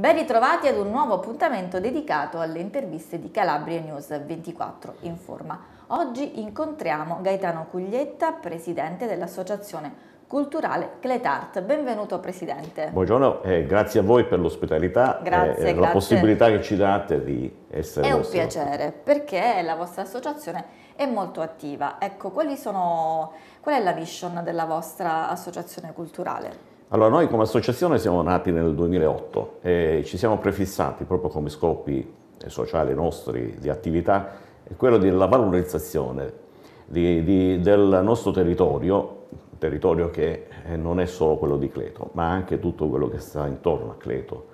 Ben ritrovati ad un nuovo appuntamento dedicato alle interviste di Calabria News 24 in forma. Oggi incontriamo Gaetano Cuglietta, presidente dell'Associazione Culturale Cletart. Benvenuto Presidente. Buongiorno e eh, grazie a voi per l'ospitalità e eh, la possibilità che ci date di essere È un piacere nostro. perché la vostra associazione è molto attiva. Ecco, sono, qual è la mission della vostra associazione culturale? Allora noi come associazione siamo nati nel 2008 e ci siamo prefissati proprio come scopi eh, sociali nostri di attività quello della valorizzazione di, di, del nostro territorio, territorio che eh, non è solo quello di Cleto, ma anche tutto quello che sta intorno a Cleto.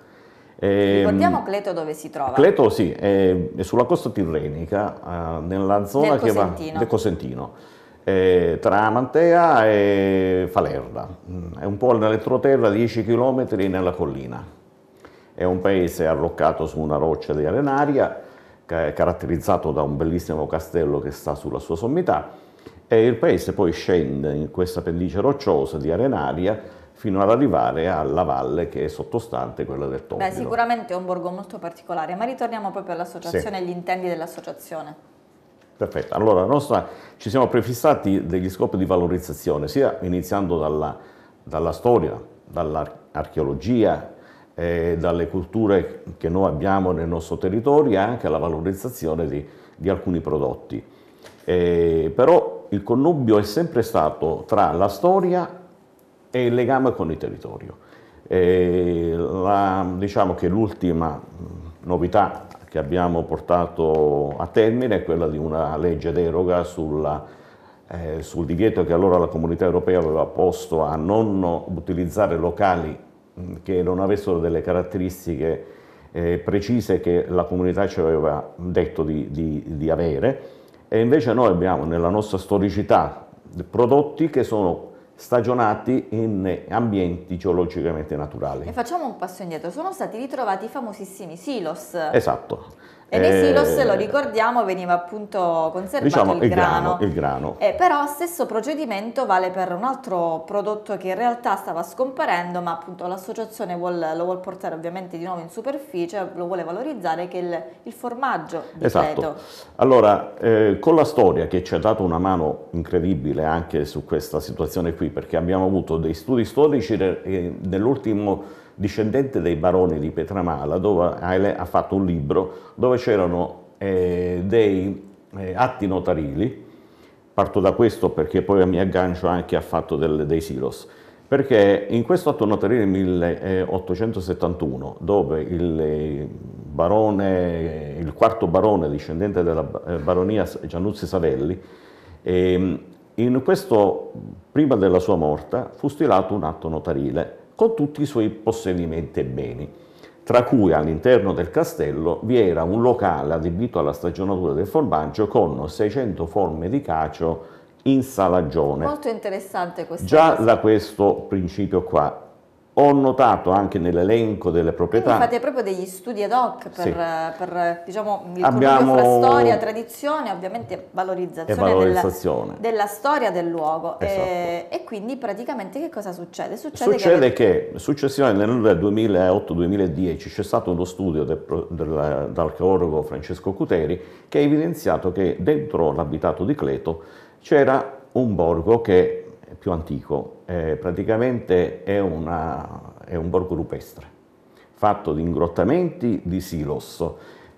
E, ehm, Ricordiamo Cleto dove si trova? Cleto sì, è, è sulla costa tirrenica, eh, nella zona del che va del Cosentino eh, tra Mantea e Falerda, mm, è un po' nell'entroterra 10 km nella collina. È un paese arroccato su una roccia di arenaria, caratterizzato da un bellissimo castello che sta sulla sua sommità e il paese poi scende in questa pendice rocciosa di arenaria fino ad arrivare alla valle che è sottostante quella del Tombolo. Beh, sicuramente è un borgo molto particolare, ma ritorniamo proprio all'associazione e sì. agli intendi dell'associazione. Perfetto, allora nostra, ci siamo prefissati degli scopi di valorizzazione, sia iniziando dalla, dalla storia, dall'archeologia, eh, dalle culture che noi abbiamo nel nostro territorio e anche alla valorizzazione di, di alcuni prodotti. Eh, però il connubio è sempre stato tra la storia e il legame con il territorio. Eh, la, diciamo che l'ultima novità che abbiamo portato a termine quella di una legge deroga sulla, eh, sul divieto che allora la comunità europea aveva posto a non utilizzare locali mm, che non avessero delle caratteristiche eh, precise che la comunità ci aveva detto di, di, di avere e invece noi abbiamo nella nostra storicità prodotti che sono stagionati in ambienti geologicamente naturali. E facciamo un passo indietro, sono stati ritrovati i famosissimi silos. Esatto. E nei eh, silos, lo ricordiamo, veniva appunto conservato diciamo, il, il, grano. grano, il grano. Eh, però stesso procedimento vale per un altro prodotto che in realtà stava scomparendo, ma appunto l'associazione vuol, lo vuole portare ovviamente di nuovo in superficie, lo vuole valorizzare, che è il, il formaggio di esatto. Creto. Allora, eh, con la storia che ci ha dato una mano incredibile anche su questa situazione qui, perché abbiamo avuto dei studi storici nell'ultimo eh, discendente dei baroni di Petramala, dove Haile ha fatto un libro dove c'erano eh, dei eh, atti notarili, parto da questo perché poi mi aggancio anche al fatto del, dei silos, perché in questo atto notarile 1871, dove il, eh, barone, il quarto barone discendente della eh, baronia Giannuzzi Savelli, ehm, in questo, prima della sua morte, fu stilato un atto notarile con tutti i suoi possedimenti e beni, tra cui all'interno del castello vi era un locale adibito alla stagionatura del formaggio con 600 forme di cacio in salagione. Molto interessante questo. Già cosa. da questo principio qua ho notato anche nell'elenco delle proprietà. Quindi fate proprio degli studi ad hoc per, sì. per diciamo, il Abbiamo... fra storia, tradizione, ovviamente valorizzazione, e valorizzazione. Della, della storia del luogo. Esatto. E, e, quindi praticamente che cosa succede? Succede, succede che, avete... che successivamente nel 2008-2010 c'è stato uno studio dell'archeologo Francesco Cuteri che ha evidenziato che dentro l'abitato di Cleto c'era un borgo che più antico, eh, praticamente è, una, è, un borgo rupestre, fatto di ingrottamenti di silos,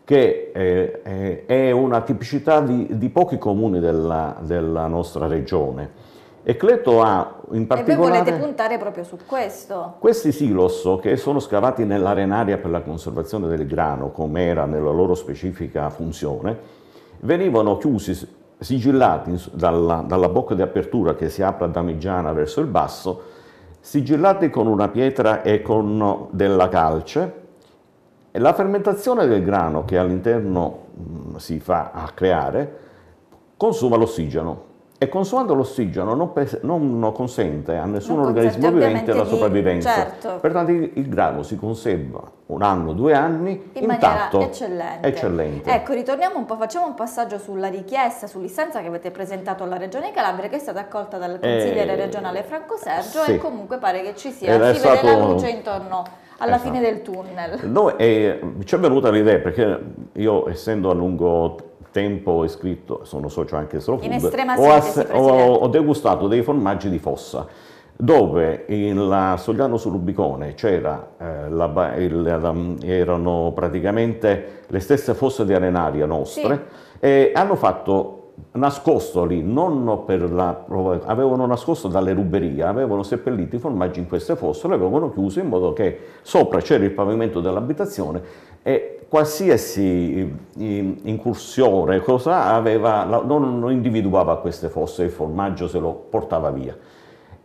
che eh, eh, è una tipicità di, di pochi comuni della, della, nostra regione. E Cleto ha in particolare... E voi volete puntare proprio su questo? Questi silos che sono scavati nell'arenaria per la conservazione del grano, come era nella loro specifica funzione, venivano chiusi sigillati dalla, dalla bocca di apertura che si apre a damigiana verso il basso, sigillati con una pietra e con della calce. E la fermentazione del grano che all'interno mm, si fa a creare consuma l'ossigeno e consumando l'ossigeno non, non, consente a nessun non organismo vivente la sopravvivenza. Certo. Pertanto il grano si conserva un anno, due anni in intatto. Eccellente. eccellente. Ecco, ritorniamo un po', facciamo un passaggio sulla richiesta, sull'istanza che avete presentato alla Regione Calabria che è stata accolta dal eh, consigliere eh, regionale Franco Sergio sì. e comunque pare che ci sia, Ed si stato... vede la luce intorno alla esatto. fine del tunnel. No, eh, ci è venuta l'idea perché io essendo a lungo tempo iscritto, sono socio anche solo food, In estrema ho, ass- ho, ho degustato dei formaggi di fossa dove in Sogliano sul Rubicone eh, la, il, la, erano praticamente le stesse fosse di arenaria nostre sì. e hanno fatto nascosto lì, non per la avevano nascosto dalle ruberie, avevano seppellito i formaggi in queste fosse, le avevano chiuse in modo che sopra c'era il pavimento dell'abitazione e qualsiasi eh, incursione cosa aveva, non, non individuava queste fosse, il formaggio se lo portava via.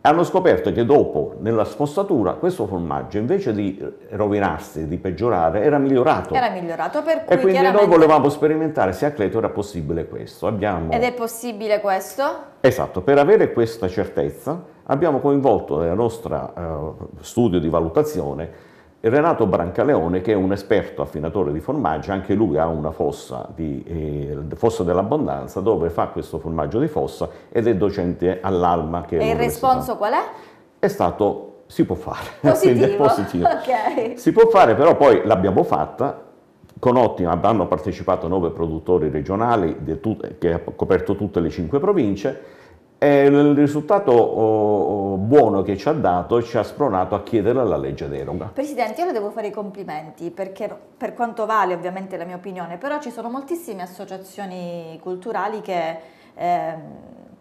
Hanno scoperto che dopo, nella spostatura, questo formaggio invece di rovinarsi, di peggiorare, era migliorato. Era migliorato per cui E quindi chiaramente... noi volevamo sperimentare se a Cleto era possibile questo. Abbiamo... Ed è possibile questo? Esatto, per avere questa certezza abbiamo coinvolto nel nostro eh, studio di valutazione Renato Brancaleone, che è un esperto affinatore di formaggi, anche lui ha una fossa, di, eh, fossa dell'abbondanza dove fa questo formaggio di fossa ed è docente all'Alma. e il responso qual è? È stato si può fare, positivo. positivo. Okay. Si può fare, però poi l'abbiamo fatta con ottima, hanno partecipato nove produttori regionali che ha coperto tutte le cinque province e il risultato oh, oh, buono che ci ha dato ci ha spronato a chiedere la legge deroga. Presidente, io le devo fare i complimenti perché per quanto vale ovviamente la mia opinione, però ci sono moltissime associazioni culturali che eh,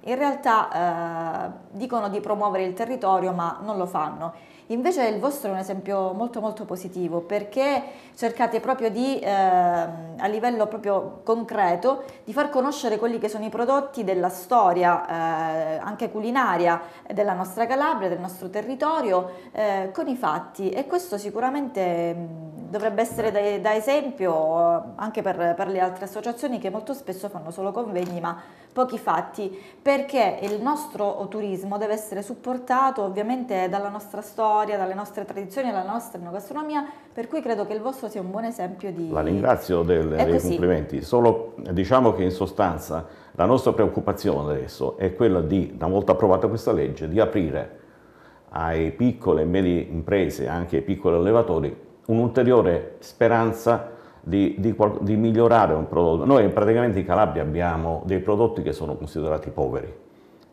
in realtà eh, dicono di promuovere il territorio ma non lo fanno. Invece il vostro è un esempio molto molto positivo perché cercate proprio di, eh, a livello proprio concreto, di far conoscere quelli che sono i prodotti della storia, eh, anche culinaria, della nostra Calabria, del nostro territorio, eh, con i fatti e questo sicuramente mm, dovrebbe essere da, da esempio anche per, per, le altre associazioni che molto spesso fanno solo convegni ma pochi fatti, perché il nostro turismo deve essere supportato ovviamente dalla nostra storia, dalle nostre tradizioni, dalla nostra gastronomia, per cui credo che il vostro sia un buon esempio di... La ringrazio del, dei complimenti, solo diciamo che in sostanza la nostra preoccupazione adesso è quella di, una volta approvata questa legge, di aprire ai piccole e medie imprese, anche ai piccoli allevatori, un'ulteriore speranza di, di, di, migliorare un prodotto. Noi praticamente in Calabria abbiamo dei prodotti che sono considerati poveri,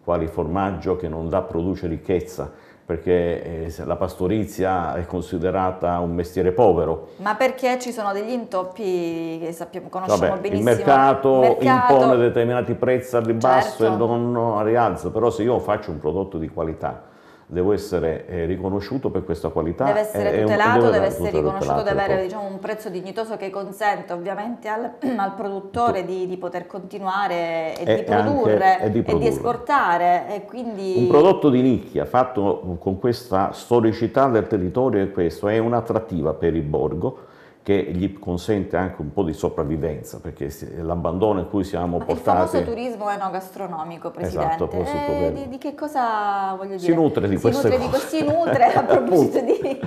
quali formaggio che non dà, produce ricchezza, perché eh, la pastorizia è considerata un mestiere povero. Ma perché ci sono degli intoppi che sappiamo, conosciamo Vabbè, benissimo? Il mercato, il mercato, impone determinati prezzi al ribasso certo. e non al rialzo, però se io faccio un prodotto di qualità, devo essere eh, riconosciuto per questa qualità. Deve essere eh, tutelato, un, deve, deve, essere riconosciuto, deve avere ecco. diciamo, un prezzo dignitoso che consente ovviamente al, al produttore di, di, poter continuare e, e, di produrre, anche, e, di produrre e di esportare. E quindi... Un prodotto di nicchia fatto con questa storicità del territorio è questo, è un'attrattiva per il borgo che gli consente anche un po' di sopravvivenza, perché l'abbandono in cui siamo Ma portati... Il famoso turismo enogastronomico, esatto, Presidente. Esatto, eh, di, di, che cosa voglio dire? Si nutre di questo. si nutre cose. Di, si nutre a proposito di,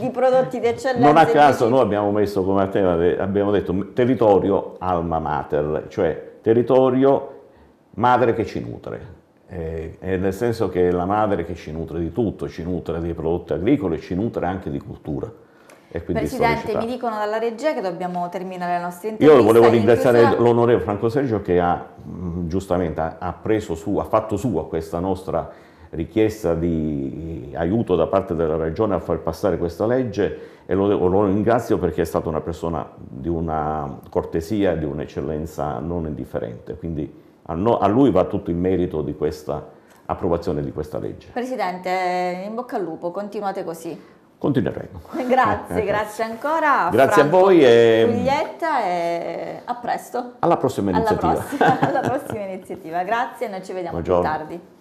di, prodotti di eccellenza. Non a caso noi abbiamo messo come tema, abbiamo detto territorio alma mater, cioè territorio madre che ci nutre. Eh, nel senso che è la madre che ci nutre di tutto, ci nutre dei prodotti agricoli, ci nutre anche di cultura. Presidente, mi dicono dalla regia che dobbiamo terminare la nostra intervista. Io volevo ringraziare chiusa... l'onorevole Franco Sergio che ha giustamente ha, su, ha fatto sua questa nostra richiesta di aiuto da parte della Regione a far passare questa legge e lo, lo ringrazio perché è stata una persona di una cortesia e di un'eccellenza non indifferente. Quindi a, no, a, lui va tutto il merito di questa approvazione di questa legge. Presidente, in bocca al lupo, continuate così continueremo. Eh, grazie, eh, grazie ancora. Grazie Franco a voi e Puglietta e a presto. Alla prossima iniziativa. Alla prossima, alla prossima iniziativa. Grazie, noi ci vediamo Buongiorno. più tardi.